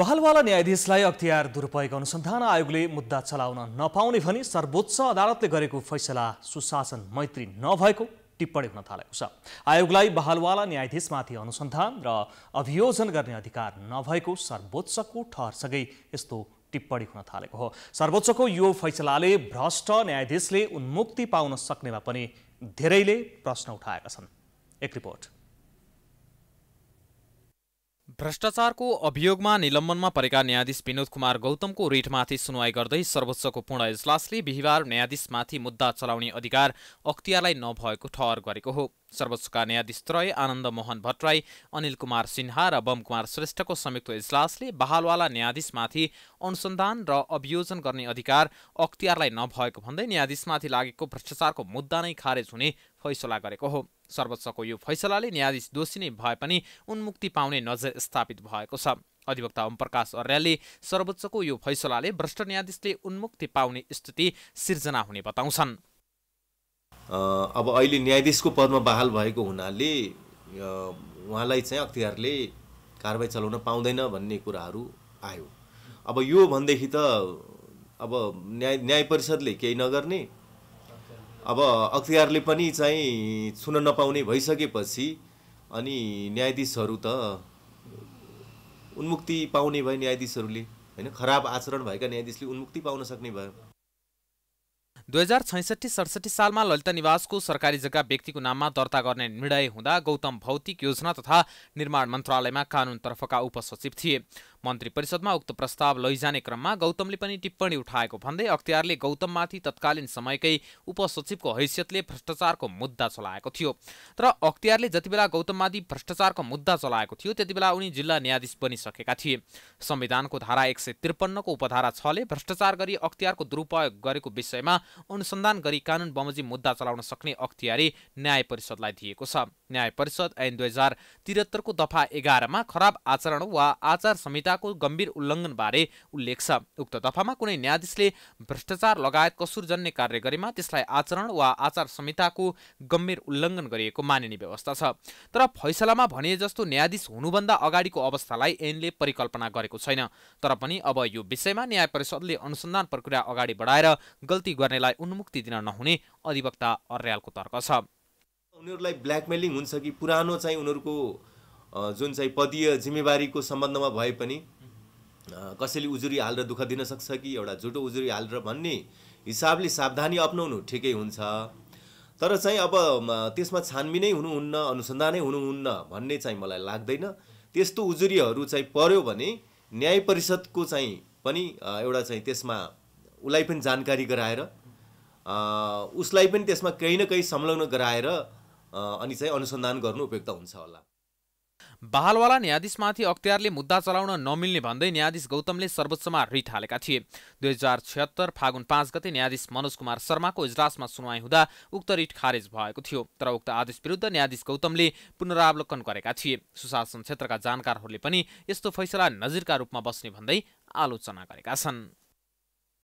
बहालवाला न्यायाधीशलाई अख्तियार दुरुपयोग अनुसन्धान आयोगले मुद्दा चलाउन नपाउने भनी सर्वोच्च अदालतले गरेको फैसला सुशासन मैत्री नभएको टिप्पणी हुन थालेको छ आयोगलाई बहालवाला न्यायाधीशमाथि अनुसन्धान र अभियोजन गर्ने अधिकार नभएको सर्वोच्चको ठहरसँगै यस्तो टिप्पणी हुन थालेको हो सर्वोच्चको यो फैसलाले भ्रष्ट न्यायाधीशले उन्मुक्ति पाउन सक्नेमा पनि धेरैले प्रश्न उठाएका छन् एक रिपोर्ट भ्रष्टाचारको अभियोगमा निलम्बनमा परेका न्यायाधीश विनोद कुमार गौतमको रिटमाथि सुनवाई गर्दै सर्वोच्चको पूर्ण इजलासले बिहिबार न्यायाधीशमाथि मुद्दा चलाउने अधिकार अख्तियारलाई नभएको ठहर गरेको हो सर्वोच्चका न्यायाधीश त्रय आनन्द मोहन भट्टराई अनिल कुमार सिन्हा र बम कुमार श्रेष्ठको संयुक्त इजलासले बहालवाला न्यायाधीशमाथि अनुसन्धान र अभियोजन गर्ने अधिकार अख्तियारलाई नभएको भन्दै न्यायाधीशमाथि लागेको भ्रष्टाचारको मुद्दा नै खारेज हुने फैसला गरेको हो सर्वोच्चको यो फैसलाले न्यायाधीश दोषी नै भए पनि उन्मुक्ति पाउने नजर स्थापित भएको छ अधिवक्ता ओमप्रकाश अर्यालले सर्वोच्चको यो फैसलाले भ्रष्ट न्यायाधीशले उन्मुक्ति पाउने स्थिति सिर्जना हुने बताउँछन् अब अहिले न्यायाधीशको पदमा बहाल भएको हुनाले उहाँलाई चाहिँ अख्तियारले कारवाही चलाउन पाउँदैन भन्ने कुराहरू आयो अब यो भनेदेखि त अब न्याय न्याय परिषदले केही नगर्ने अब अख्तियारले पनि चाहिँ छुन नपाउने भइसकेपछि अनि न्यायाधीशहरू त उन्मुक्ति पाउने भयो न्यायाधीशहरूले होइन खराब आचरण भएका न्यायाधीशले उन्मुक्ति पाउन सक्ने भयो दुई हजार छैसठी सडसठी सालमा ललिता निवासको सरकारी जग्गा व्यक्तिको नाममा दर्ता गर्ने निर्णय हुँदा गौतम भौतिक योजना तथा निर्माण मन्त्रालयमा कानुनतर्फका उपसचिव थिए मन्त्री परिषदमा उक्त प्रस्ताव लैजाने क्रममा गौतमले पनि टिप्पणी उठाएको भन्दै अख्तियारले गौतममाथि तत्कालीन समयकै उपसचिवको हैसियतले भ्रष्टाचारको मुद्दा चलाएको थियो तर अख्तियारले जति बेला गौतममाथि भ्रष्टाचारको मुद्दा चलाएको थियो त्यति बेला उनी जिल्ला न्यायाधीश बनिसकेका थिए संविधानको धारा एक सय त्रिपन्नको उपधारा छले भ्रष्टाचार गरी अख्तियारको दुरुपयोग गरेको विषयमा अनुसन्धान गरी कानुन बमोजिम मुद्दा चलाउन सक्ने अख्तियारी न्याय परिषदलाई दिएको छ न्याय परिषद ऐन दुई हजार तिहत्तरको दफा एघारमा खराब आचरण वा आचार संहिता संहिताको गम्भीर उल्लङ्घनबारे उल्लेख छ उक्त दफामा कुनै न्यायाधीशले भ्रष्टाचार लगायत कसुरजन्य कार्य गरेमा त्यसलाई आचरण वा आचार संहिताको गम्भीर उल्लङ्घन गरिएको मानिने व्यवस्था छ तर फैसलामा भने जस्तो न्यायाधीश हुनुभन्दा अगाडिको अवस्थालाई ऐनले परिकल्पना गरेको छैन तर पनि अब यो विषयमा न्याय परिषदले अनुसन्धान प्रक्रिया अगाडि बढाएर गल्ती गर्नेलाई उन्मुक्ति दिन नहुने अधिवक्ता अर्यालको तर्क छ उनीहरूलाई ब्ल्याकमेलिङ हुन्छ कि पुरानो चाहिँ उनीहरूको जुन चाहिँ पदीय जिम्मेवारीको सम्बन्धमा भए पनि कसैले उजुरी हालेर दुःख दिन सक्छ कि एउटा झुटो उजुरी हालेर भन्ने हिसाबले सावधानी अप्नाउनु ठिकै हुन्छ तर चाहिँ अब त्यसमा छानबिनै हुनुहुन्न अनुसन्धानै हुनुहुन्न भन्ने चाहिँ मलाई लाग्दैन त्यस्तो उजुरीहरू चाहिँ पर्यो भने न्याय परिषदको चाहिँ पनि एउटा चाहिँ त्यसमा उसलाई पनि जानकारी गराएर उसलाई पनि त्यसमा केही न केही संलग्न गराएर अनि चाहिँ अनुसन्धान गर्नु उपयुक्त हुन्छ होला बहालवाला न्यायाधीशमाथि अख्तियारले मुद्दा चलाउन नमिल्ने भन्दै न्यायाधीश गौतमले सर्वोच्चमा रिट हालेका थिए दुई हजार छिहत्तर फागुन पाँच गते न्यायाधीश मनोज कुमार शर्माको इजलासमा सुनवाई हुँदा उक्त रिट खारेज भएको थियो तर उक्त आदेश विरुद्ध न्यायाधीश गौतमले पुनरावलोकन गरेका थिए सुशासन क्षेत्रका जानकारहरूले पनि यस्तो फैसला नजिरका रूपमा बस्ने भन्दै आलोचना गरेका छन्